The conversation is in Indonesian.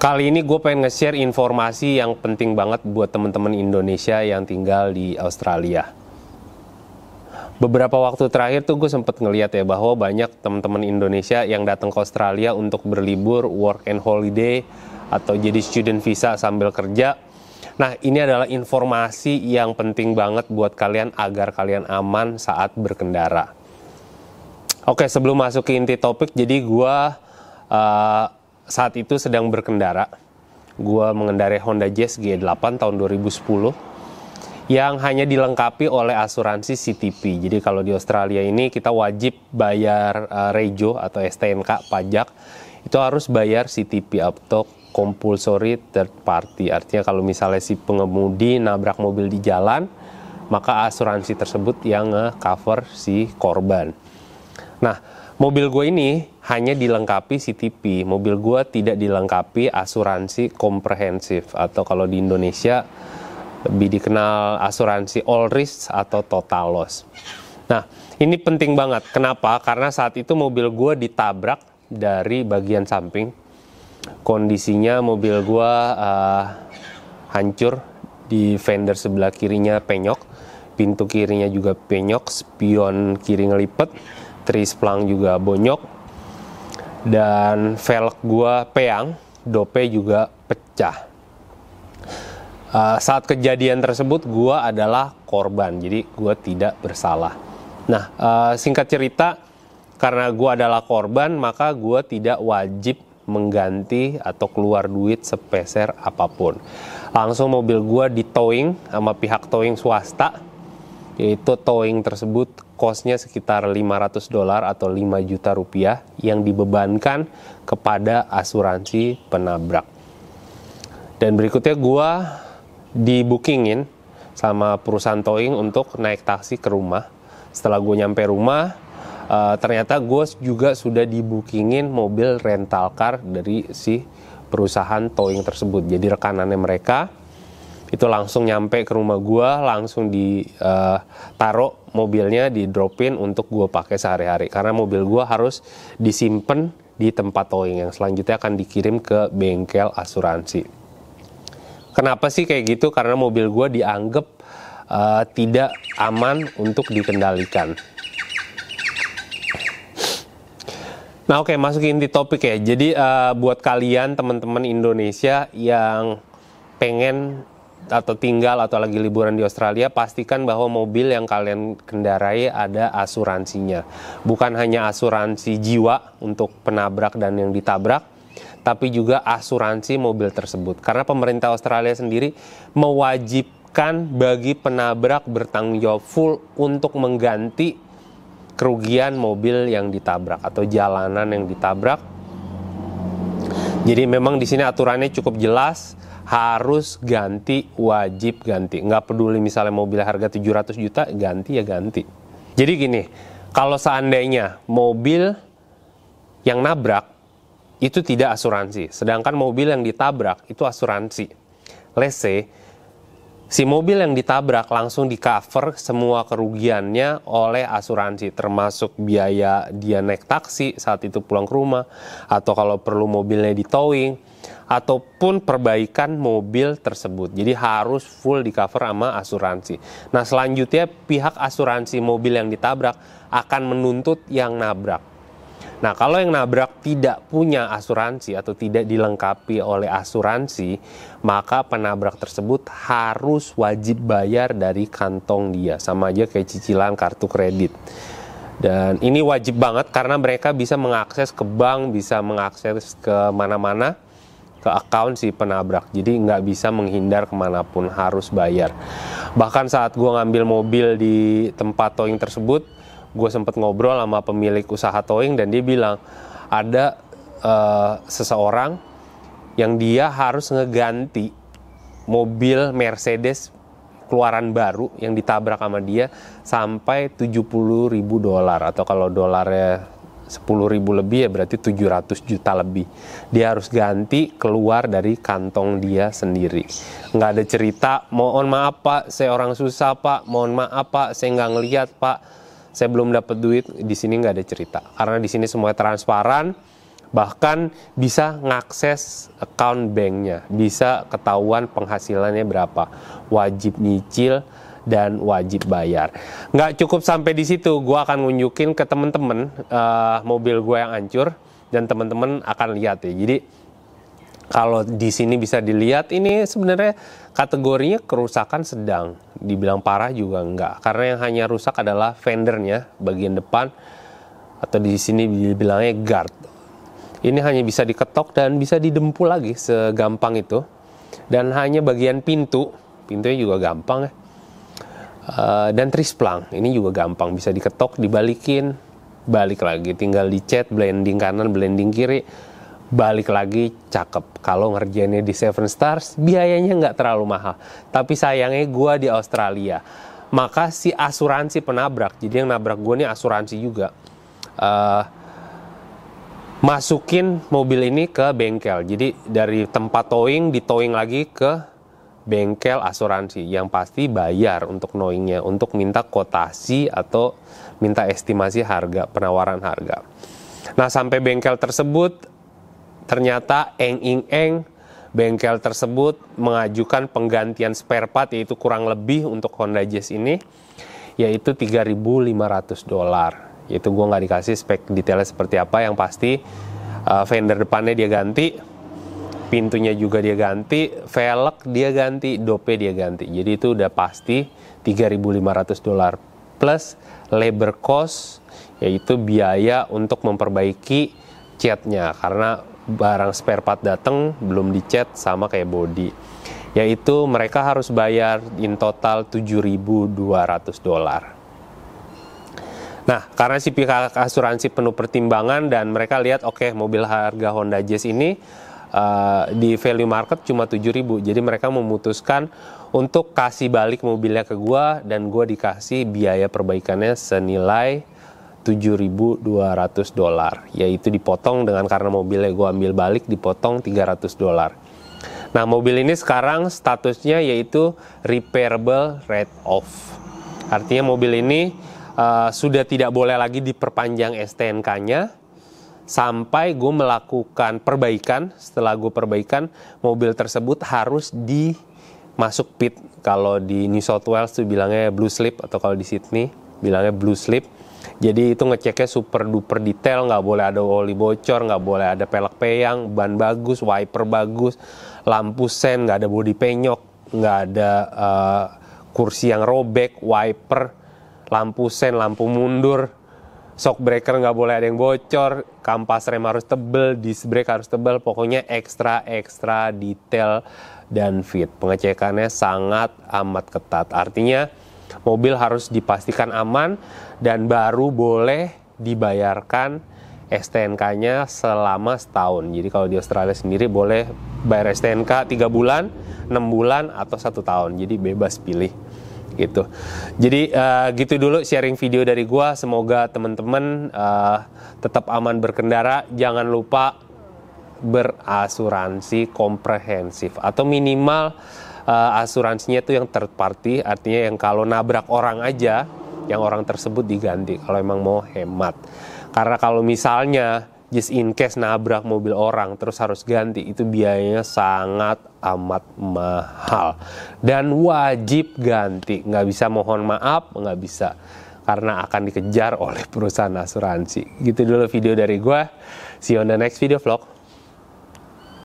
Kali ini gue pengen nge-share informasi yang penting banget buat temen-temen Indonesia yang tinggal di Australia. Beberapa waktu terakhir tuh gue sempet ngeliat ya bahwa banyak temen-temen Indonesia yang datang ke Australia untuk berlibur, work and holiday, atau jadi student visa sambil kerja. Nah ini adalah informasi yang penting banget buat kalian agar kalian aman saat berkendara. Oke sebelum masuk ke inti topik, jadi gue... Uh, saat itu sedang berkendara. Gua mengendarai Honda Jazz G8 tahun 2010 yang hanya dilengkapi oleh asuransi CTP. Jadi kalau di Australia ini kita wajib bayar uh, rejo atau STNK pajak itu harus bayar CTP atau compulsory third party. Artinya kalau misalnya si pengemudi nabrak mobil di jalan, maka asuransi tersebut yang cover si korban. Nah, Mobil gue ini hanya dilengkapi CTP. Mobil gue tidak dilengkapi asuransi komprehensif atau kalau di Indonesia lebih dikenal asuransi all risk atau total loss. Nah, ini penting banget. Kenapa? Karena saat itu mobil gue ditabrak dari bagian samping. Kondisinya mobil gue uh, hancur di fender sebelah kirinya penyok, pintu kirinya juga penyok, spion kiri ngelipet trisplang juga bonyok dan velg gua peang dope juga pecah uh, saat kejadian tersebut gua adalah korban jadi gua tidak bersalah nah uh, singkat cerita karena gua adalah korban maka gua tidak wajib mengganti atau keluar duit sepeser apapun langsung mobil gua di towing sama pihak towing swasta yaitu towing tersebut kosnya sekitar 500 dolar atau 5 juta rupiah yang dibebankan kepada asuransi penabrak. Dan berikutnya gue dibukingin sama perusahaan towing untuk naik taksi ke rumah. Setelah gue nyampe rumah, uh, ternyata gue juga sudah dibukingin mobil rental car dari si perusahaan towing tersebut. Jadi rekanannya mereka itu langsung nyampe ke rumah gue langsung di uh, eh, taruh mobilnya di in untuk gue pakai sehari-hari karena mobil gue harus disimpan di tempat towing yang selanjutnya akan dikirim ke bengkel asuransi. Kenapa sih kayak gitu? Karena mobil gue dianggap uh, tidak aman untuk dikendalikan. Nah oke okay, masuk inti topik ya. Jadi uh, buat kalian teman-teman Indonesia yang pengen atau tinggal atau lagi liburan di Australia pastikan bahwa mobil yang kalian kendarai ada asuransinya. Bukan hanya asuransi jiwa untuk penabrak dan yang ditabrak, tapi juga asuransi mobil tersebut. Karena pemerintah Australia sendiri mewajibkan bagi penabrak bertanggung jawab full untuk mengganti kerugian mobil yang ditabrak atau jalanan yang ditabrak. Jadi memang di sini aturannya cukup jelas harus ganti wajib ganti nggak peduli misalnya mobil harga 700 juta ganti ya ganti jadi gini kalau seandainya mobil yang nabrak itu tidak asuransi sedangkan mobil yang ditabrak itu asuransi lese si mobil yang ditabrak langsung di cover semua kerugiannya oleh asuransi termasuk biaya dia naik taksi saat itu pulang ke rumah atau kalau perlu mobilnya di towing ataupun perbaikan mobil tersebut. Jadi harus full di cover sama asuransi. Nah selanjutnya pihak asuransi mobil yang ditabrak akan menuntut yang nabrak. Nah kalau yang nabrak tidak punya asuransi atau tidak dilengkapi oleh asuransi, maka penabrak tersebut harus wajib bayar dari kantong dia. Sama aja kayak cicilan kartu kredit. Dan ini wajib banget karena mereka bisa mengakses ke bank, bisa mengakses ke mana-mana ke account si penabrak jadi nggak bisa menghindar kemanapun harus bayar bahkan saat gue ngambil mobil di tempat towing tersebut gue sempet ngobrol sama pemilik usaha towing dan dia bilang ada uh, seseorang yang dia harus ngeganti mobil Mercedes keluaran baru yang ditabrak sama dia sampai 70 ribu dolar atau kalau dolarnya Sepuluh ribu lebih ya berarti 700 juta lebih. Dia harus ganti keluar dari kantong dia sendiri. Nggak ada cerita, mohon maaf pak, saya orang susah pak, mohon maaf pak, saya nggak ngeliat pak, saya belum dapat duit. Di sini nggak ada cerita, karena di sini semua transparan, bahkan bisa ngakses account banknya, bisa ketahuan penghasilannya berapa, wajib nyicil, dan wajib bayar. Nggak cukup sampai di situ, gue akan nunjukin ke temen-temen uh, mobil gue yang hancur dan temen-temen akan lihat ya. Jadi kalau di sini bisa dilihat ini sebenarnya kategorinya kerusakan sedang, dibilang parah juga enggak. Karena yang hanya rusak adalah fendernya bagian depan atau di sini dibilangnya guard. Ini hanya bisa diketok dan bisa didempul lagi segampang itu. Dan hanya bagian pintu, pintunya juga gampang ya Eh, dan trisplang ini juga gampang bisa diketok dibalikin balik lagi tinggal dicet blending kanan blending kiri balik lagi cakep kalau ngerjainnya di Seven Stars biayanya nggak terlalu mahal tapi sayangnya gue di Australia maka si asuransi penabrak jadi yang nabrak gue ini asuransi juga uh, masukin mobil ini ke bengkel jadi dari tempat towing di towing lagi ke bengkel asuransi yang pasti bayar untuk knowingnya untuk minta kotasi atau minta estimasi harga penawaran harga. Nah sampai bengkel tersebut ternyata eng ing eng bengkel tersebut mengajukan penggantian spare part yaitu kurang lebih untuk Honda Jazz ini yaitu 3.500 dolar. Yaitu gue nggak dikasih spek detailnya seperti apa yang pasti uh, eh, fender depannya dia ganti, pintunya juga dia ganti, velg dia ganti, dope dia ganti. Jadi itu udah pasti 3.500 dolar plus labor cost yaitu biaya untuk memperbaiki catnya karena barang spare part datang belum dicat sama kayak body yaitu mereka harus bayar in total 7.200 dolar. Nah, karena si pihak asuransi penuh pertimbangan dan mereka lihat oke okay, mobil harga Honda Jazz ini uh, di value market cuma 7000 jadi mereka memutuskan untuk kasih balik mobilnya ke gua dan gua dikasih biaya perbaikannya senilai 7.200 dolar yaitu dipotong dengan karena mobilnya gua ambil balik dipotong 300 dolar nah mobil ini sekarang statusnya yaitu repairable rate off artinya mobil ini uh, sudah tidak boleh lagi diperpanjang STNK nya sampai gue melakukan perbaikan setelah gue perbaikan mobil tersebut harus di masuk pit kalau di New South Wales tuh bilangnya blue slip atau kalau di Sydney bilangnya blue slip jadi itu ngeceknya super duper detail nggak boleh ada oli bocor nggak boleh ada pelek peyang ban bagus wiper bagus lampu sen nggak ada bodi penyok nggak ada uh, kursi yang robek wiper lampu sen lampu mundur shock breaker nggak boleh ada yang bocor, kampas rem harus tebel, disc brake harus tebel, pokoknya ekstra ekstra detail dan fit. Pengecekannya sangat amat ketat. Artinya mobil harus dipastikan aman dan baru boleh dibayarkan STNK-nya selama setahun. Jadi kalau di Australia sendiri boleh bayar STNK tiga bulan, enam bulan, atau satu tahun. Jadi bebas pilih gitu. Jadi uh, gitu dulu sharing video dari gua. Semoga teman-teman uh, tetap aman berkendara. Jangan lupa berasuransi komprehensif atau minimal uh, asuransinya itu yang third party artinya yang kalau nabrak orang aja yang orang tersebut diganti kalau emang mau hemat. Karena kalau misalnya just in case nabrak mobil orang terus harus ganti itu biayanya sangat amat mahal dan wajib ganti nggak bisa mohon maaf nggak bisa karena akan dikejar oleh perusahaan asuransi gitu dulu video dari gue see you on the next video vlog